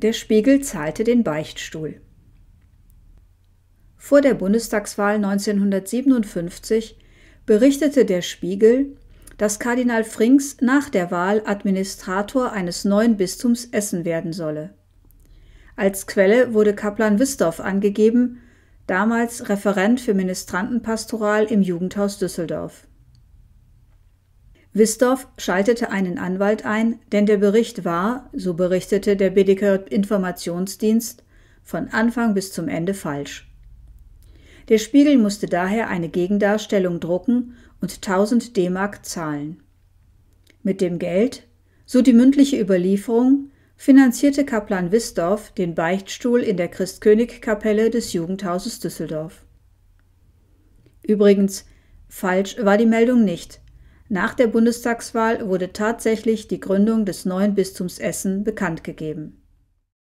Der Spiegel zahlte den Beichtstuhl. Vor der Bundestagswahl 1957 berichtete der Spiegel, dass Kardinal Frings nach der Wahl Administrator eines neuen Bistums Essen werden solle. Als Quelle wurde Kaplan-Wisdorf angegeben, damals Referent für Ministrantenpastoral im Jugendhaus Düsseldorf Wistorf schaltete einen Anwalt ein, denn der Bericht war, so berichtete der Bedecker Informationsdienst, von Anfang bis zum Ende falsch. Der Spiegel musste daher eine Gegendarstellung drucken und 1000 D-Mark zahlen. Mit dem Geld, so die mündliche Überlieferung, finanzierte Kaplan Wistorf den Beichtstuhl in der Christkönigkapelle des Jugendhauses Düsseldorf. Übrigens, falsch war die Meldung nicht, nach der Bundestagswahl wurde tatsächlich die Gründung des neuen Bistums Essen bekannt gegeben.